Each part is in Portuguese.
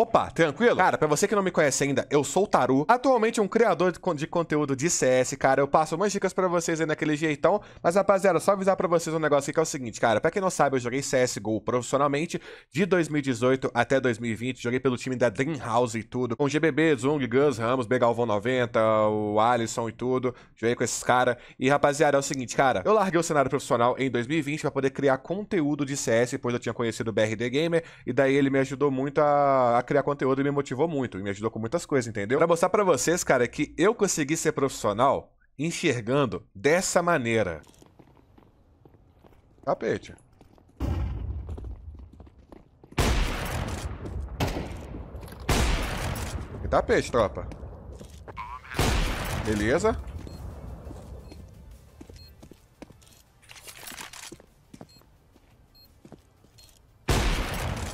Opa, tranquilo? Cara, pra você que não me conhece ainda, eu sou o Taru, atualmente um criador de conteúdo de CS, cara. Eu passo umas dicas para vocês aí naquele jeitão, mas rapaziada, só avisar para vocês um negócio aqui que é o seguinte, cara. Pra quem não sabe, eu joguei CSGO profissionalmente de 2018 até 2020. Joguei pelo time da Dreamhouse e tudo, com GBB, Zung, Gus, Ramos, Begalvão 90, o Alisson e tudo. Joguei com esses caras. E rapaziada, é o seguinte, cara. Eu larguei o cenário profissional em 2020 para poder criar conteúdo de CS, pois eu tinha conhecido o BRD Gamer, e daí ele me ajudou muito a criar conteúdo e me motivou muito. E me ajudou com muitas coisas, entendeu? Pra mostrar pra vocês, cara, que eu consegui ser profissional enxergando dessa maneira. Tapete. E tapete, tropa. Beleza.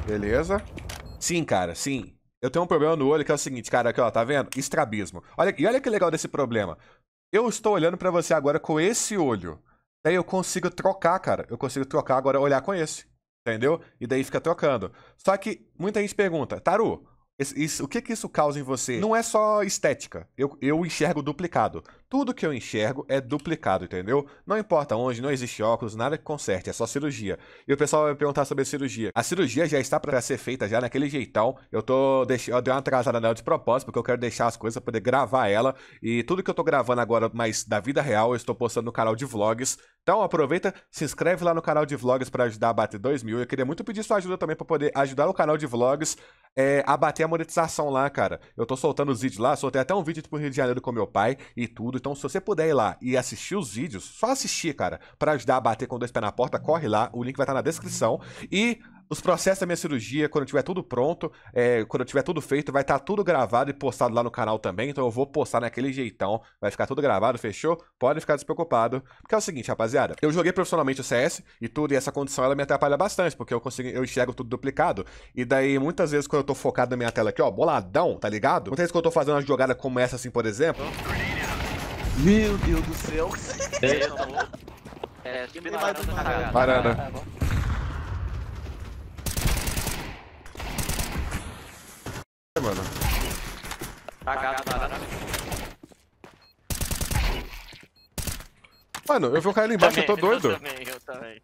Beleza. Sim, cara, sim. Eu tenho um problema no olho que é o seguinte, cara, aqui ó, tá vendo? Estrabismo. Olha, e olha que legal desse problema. Eu estou olhando para você agora com esse olho. Daí eu consigo trocar, cara. Eu consigo trocar agora, olhar com esse. Entendeu? E daí fica trocando. Só que muita gente pergunta, Taru, isso, o que, que isso causa em você? Não é só estética. Eu, eu enxergo duplicado. Tudo que eu enxergo é duplicado, entendeu? Não importa onde, não existe óculos, nada que conserte, é só cirurgia. E o pessoal vai me perguntar sobre a cirurgia. A cirurgia já está para ser feita já naquele jeitão. Eu tô deix... eu dei uma atrasada nela de propósito, porque eu quero deixar as coisas, poder gravar ela. E tudo que eu tô gravando agora, mas da vida real, eu estou postando no canal de vlogs então aproveita, se inscreve lá no canal de vlogs para ajudar a bater 2 mil. Eu queria muito pedir sua ajuda também para poder ajudar o canal de vlogs é, a bater a monetização lá, cara. Eu tô soltando os vídeos lá, soltei até um vídeo pro Rio de Janeiro com meu pai e tudo. Então se você puder ir lá e assistir os vídeos, só assistir, cara, para ajudar a bater com dois pés na porta, corre lá, o link vai estar tá na descrição. E os processos da minha cirurgia, quando tiver tudo pronto, é, quando tiver tudo feito, vai estar tá tudo gravado e postado lá no canal também. Então eu vou postar naquele jeitão. Vai ficar tudo gravado, fechou? Pode ficar despreocupado. Porque é o seguinte, rapaziada. Eu joguei profissionalmente o CS e tudo, e essa condição ela me atrapalha bastante, porque eu consigo, eu enxergo tudo duplicado. E daí, muitas vezes, quando eu tô focado na minha tela aqui, ó, boladão, tá ligado? Muitas vezes quando eu tô fazendo uma jogada como essa, assim, por exemplo. Meu Deus do céu. É, Banana. Banana. mano. Tá gato, Mano, eu vi o cara ali embaixo, eu, eu tô doido. Eu também, eu também.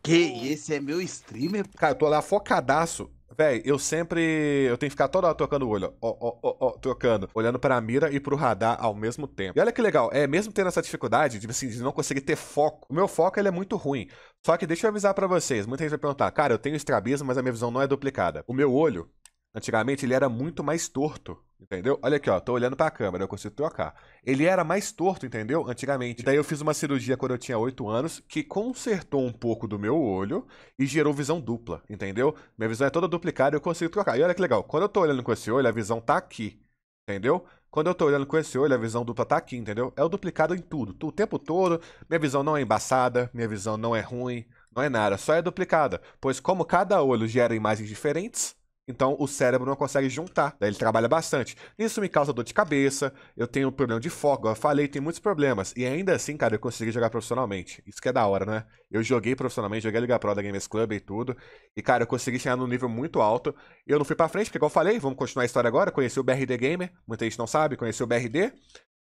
Que? Esse é meu streamer? Cara, eu tô lá focadaço. Véi, eu sempre. Eu tenho que ficar toda hora tocando o olho, ó, ó, ó, ó, tocando, olhando pra mira e pro radar ao mesmo tempo. E olha que legal, é mesmo tendo essa dificuldade de, assim, de não conseguir ter foco, o meu foco ele é muito ruim. Só que deixa eu avisar para vocês, muita gente vai perguntar, cara, eu tenho estrabismo, mas a minha visão não é duplicada. O meu olho, antigamente, ele era muito mais torto Entendeu? Olha aqui, ó. Tô olhando pra câmera, eu consigo trocar. Ele era mais torto, entendeu? Antigamente. E daí eu fiz uma cirurgia quando eu tinha 8 anos, que consertou um pouco do meu olho e gerou visão dupla, entendeu? Minha visão é toda duplicada e eu consigo trocar. E olha que legal. Quando eu tô olhando com esse olho, a visão tá aqui. Entendeu? Quando eu tô olhando com esse olho, a visão dupla tá aqui, entendeu? É o duplicado em tudo. O tempo todo, minha visão não é embaçada, minha visão não é ruim, não é nada. Só é duplicada. Pois como cada olho gera imagens diferentes, então o cérebro não consegue juntar, daí ele trabalha bastante. Isso me causa dor de cabeça, eu tenho um problema de foco, eu falei, tem muitos problemas. E ainda assim, cara, eu consegui jogar profissionalmente. Isso que é da hora, né? Eu joguei profissionalmente, joguei a Liga Pro da Games Club e tudo. E, cara, eu consegui chegar num nível muito alto. Eu não fui pra frente, porque, igual eu falei, vamos continuar a história agora. Conheci o BRD Gamer, muita gente não sabe, conheci o BRD.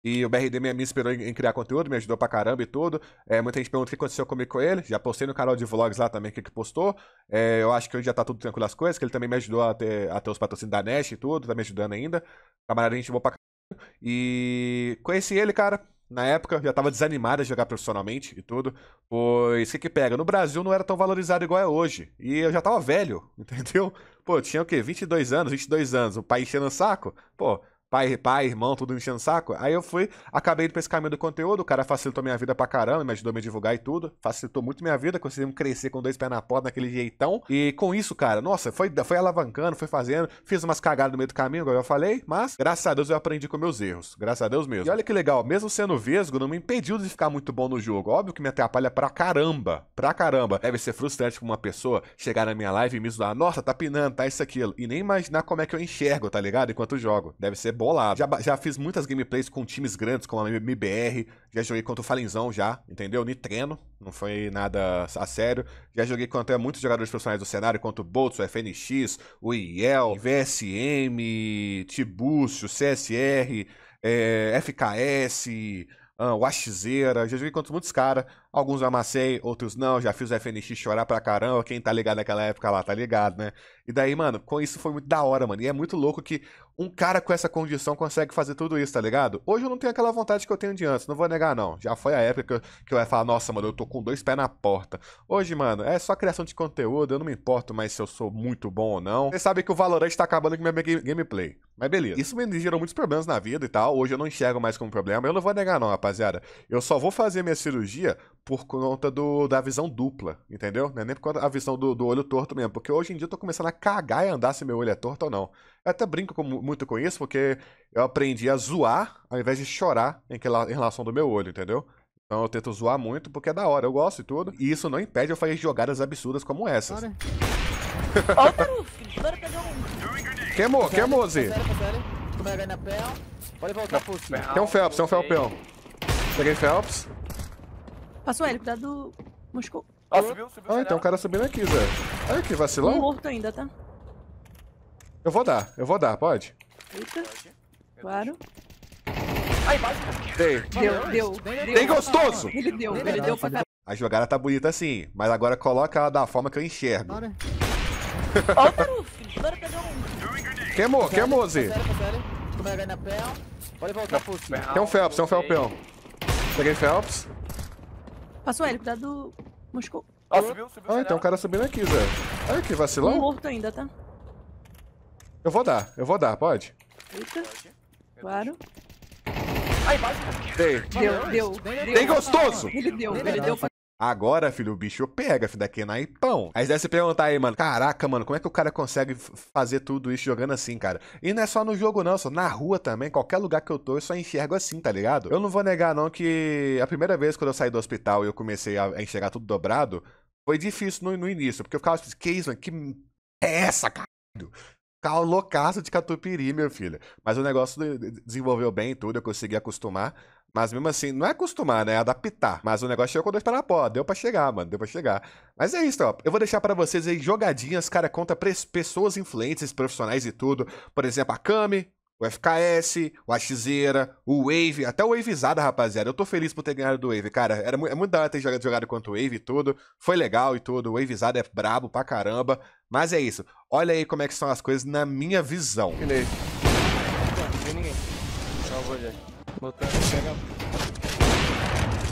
E o BRD me, me inspirou em, em, criar conteúdo, me ajudou pra caramba e tudo. É, muita gente pergunta o que aconteceu comigo com ele. Já postei no canal de vlogs lá também o que, que postou. É, eu acho que hoje já tá tudo tranquilo as coisas, que ele também me ajudou a ter, a ter os patrocínios da Nest e tudo, tá me ajudando ainda. Camarada, tá a gente boa pra caramba. E conheci ele, cara. Na época, já tava desanimado a jogar profissionalmente e tudo. Pois o que, que pega? No Brasil não era tão valorizado igual é hoje. E eu já tava velho, entendeu? Pô, tinha o quê? 22 anos, 22 anos. O país enchendo no saco? Pô, pai, pai, irmão, tudo enchendo saco. Aí eu fui, acabei indo pra esse caminho do conteúdo, o cara facilitou minha vida pra caramba, me ajudou a me divulgar e tudo. Facilitou muito minha vida, conseguimos crescer com dois pés na porta naquele jeitão. E com isso, cara, nossa, foi, foi alavancando, foi fazendo, fiz umas cagadas no meio do caminho, igual eu falei, mas graças a Deus eu aprendi com meus erros. Graças a Deus mesmo. E olha que legal, mesmo sendo vesgo, não me impediu de ficar muito bom no jogo. Óbvio que me atrapalha pra caramba, pra caramba. Deve ser frustrante pra uma pessoa chegar na minha live e me zoar, nossa, tá pinando, tá isso, aquilo. E nem imaginar como é que eu enxergo, tá ligado? Enquanto jogo. Deve ser bolado. Já, já fiz muitas gameplays com times grandes, como a MBR, já joguei contra o Falinzão já, entendeu? Nitreno não foi nada a sério. Já joguei contra muitos jogadores profissionais do cenário, contra o Boltz, o FNX, o IEL, VSM, Tibúcio, CSR, é, FKS, o eh, ah, Axeira, já joguei contra muitos caras, alguns eu amassei, outros não, já fiz o FNX chorar pra caramba, quem tá ligado naquela época lá tá ligado, né? E daí, mano, com isso foi muito da hora, mano, e é muito louco que um cara com essa condição consegue fazer tudo isso, tá ligado? Hoje eu não tenho aquela vontade que eu tenho de antes, não vou negar, não. Já foi a época que eu, que eu ia falar, nossa, mano, eu tô com dois pés na porta. Hoje, mano, é só criação de conteúdo, eu não me importo mais se eu sou muito bom ou não. Você sabe que o Valorant tá acabando com minha game gameplay. Mas beleza. Isso me gerou muitos problemas na vida e tal. Hoje eu não enxergo mais como problema. Eu não vou negar, não, rapaziada. Eu só vou fazer minha cirurgia por conta do, da visão dupla, entendeu? Não é nem por conta da visão do, do olho torto mesmo. Porque hoje em dia eu tô começando a cagar e andar se meu olho é torto ou não. Eu até brinco com, muito com isso, porque eu aprendi a zoar ao invés de chorar em, que, em relação do meu olho, entendeu? Então eu tento zoar muito porque é da hora, eu gosto e tudo. E isso não impede eu fazer jogadas absurdas como essas. Bora. Ô, bora pegar um Queimou, queimou, Zé. Pode voltar Tem um Phelps, tem um Felpão. Peguei Phelps. Passou ele, cuidado do Moscou. Ah, subiu, subiu. Ah, então o cara subindo aqui, Zé. Olha que vacilão. Tô morto ainda, tá? Eu vou dar, eu vou dar, pode? Eita. Claro. Dei. Deu, deu. Tem gostoso! Ele deu, ele deu pra caralho. A jogada tá bonita assim, mas agora coloca ela da forma que eu enxergo. Bora. Bora, Agora pegar um. Queimou, queimou, Z. É pode voltar Tem um Phelps, tem um Felpão. Peguei Phelps. Passou ele, cuidado do Moscou. Ah, subiu, subiu. Ah, então o cara subindo aqui, Zé. Olha que vacilão. Tô morto ainda, tá? Eu vou dar, eu vou dar, pode? Eita. Claro. Dei. Deu, deu. Tem gostoso! Ele deu, ele deu. Agora, filho, o bicho pega, filho, daqui na pão. Aí você deve se perguntar aí, mano, caraca, mano, como é que o cara consegue fazer tudo isso jogando assim, cara? E não é só no jogo, não, só na rua também, qualquer lugar que eu tô, eu só enxergo assim, tá ligado? Eu não vou negar, não, que a primeira vez quando eu saí do hospital e eu comecei a enxergar tudo dobrado, foi difícil no, no início, porque eu ficava assim, que isso, mano, que é essa, caralho? loucaço de catupiry, meu filho. Mas o negócio desenvolveu bem tudo, eu consegui acostumar. Mas mesmo assim, não é acostumar, né? É adaptar. Mas o negócio chegou é com dois pés na pó. Deu pra chegar, mano. Deu pra chegar. Mas é isso, tropa. Eu vou deixar para vocês aí jogadinhas, cara, contra pessoas influentes, profissionais e tudo. Por exemplo, a Kami, o FKS, o Axizeira, o Wave, até o Wavezada, rapaziada. Eu tô feliz por ter ganhado do Wave, cara. Era muito, é muito da hora ter jogado, jogado contra o Wave e tudo. Foi legal e tudo. O Wavezada é brabo pra caramba. Mas é isso. Olha aí como é que são as coisas na minha visão. Beleza. Não, não tem ninguém. vou já. Botando.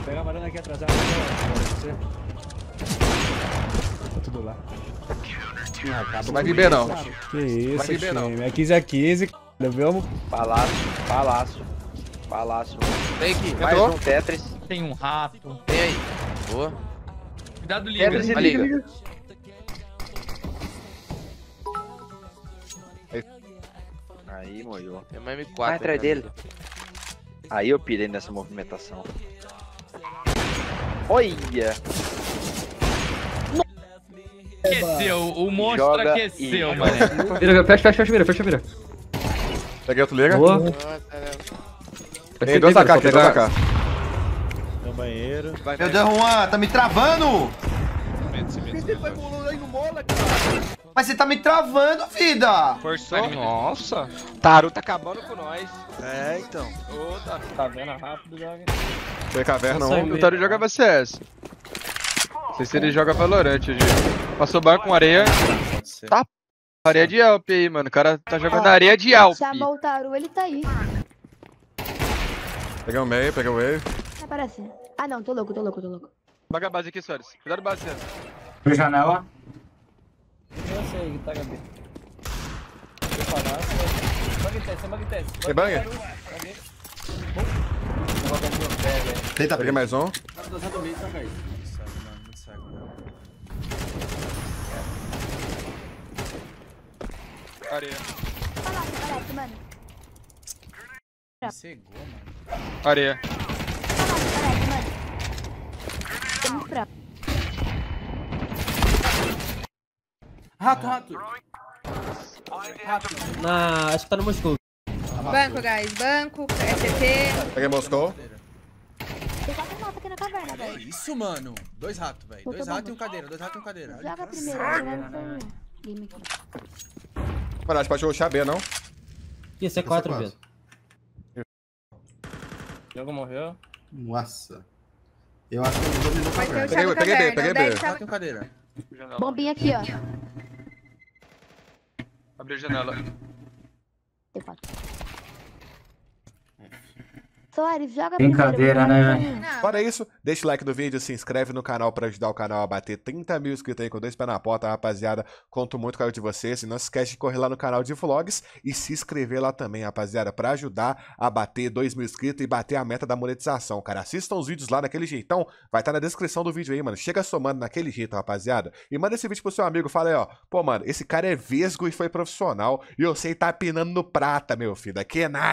Pega. a varanda aqui atrasada. Tá tudo lá. Não, Vai viver não. Que isso, vai viver não. É 15 a 15 mesmo? Palácio, palácio, palácio. Tem aqui, mais entrou? um Tetris. Tem um rato. Tem aí. Boa. Cuidado, liga. Tetris, liga, liga. Aí, moiou. Tem uma M4. Vai atrás né? dele. Aí eu pirei nessa movimentação. Olha! Aqueceu, o monstro Joga aqueceu, mano. Fecha, fecha, fecha, fecha, fecha. Peguei outro liga. Boa. Tem dois AK aqui, dois AK. No banheiro. Meu Deus, Juan, tá me travando! Você foi Mas você tá me travando, vida! Forçou? Nossa! Taru tá acabando com nós. É, então. Ô, tá. Caverna rápido, joga. Tem caverna Um. O Taru jogava CS. Não sei se ele joga Valorant, gente. Passou bar com areia. Tá Areia de Alp aí, mano. O cara tá jogando Ó, areia de Alp. Chamou o Taru, ele tá aí. Peguei o meio, peguei o meio. Aparece. Ah não, tô louco, tô louco, tô louco. Paga a base aqui, Soares. Cuidado a base, Sérgio. Por janela. Eu sei, tá, Gabi. Bug teste, bug teste. Tem bug? Tenta, peguei mais um. só cai. Areia. Cegou, mano. Areia. Rato, rato. Rato. Na... Acho que tá no Moscou. Banco, guys. Banco, SCP. Peguei Moscou. Tem quatro mapas aqui na caverna, velho. É isso, mano. Dois ratos, velho. Dois ratos e um cadeira. Dois ratos e um cadeira. primeiro. Joga primeiro. Né? Game aqui. Pará, pode roxar B, não? Ih, C4, é é B. Diogo morreu. Nossa. Eu acho que ele dominou pra cá. Peguei, peguei B, peguei B. Bombinha aqui, ó. Abriu a janela. 4 Soares, joga Brincadeira, né? Não. Fora isso, deixa o like no vídeo, se inscreve no canal pra ajudar o canal a bater 30 mil inscritos aí com dois pés na porta, rapaziada. Conto muito com a de vocês. E não se esquece de correr lá no canal de vlogs e se inscrever lá também, rapaziada, pra ajudar a bater 2 mil inscritos e bater a meta da monetização, cara. Assistam os vídeos lá daquele jeitão. Vai estar tá na descrição do vídeo aí, mano. Chega somando naquele jeito, rapaziada. E manda esse vídeo pro seu amigo. Fala aí, ó. Pô, mano, esse cara é vesgo e foi profissional. E eu sei tá pinando no prata, meu filho. Aqui é naipe.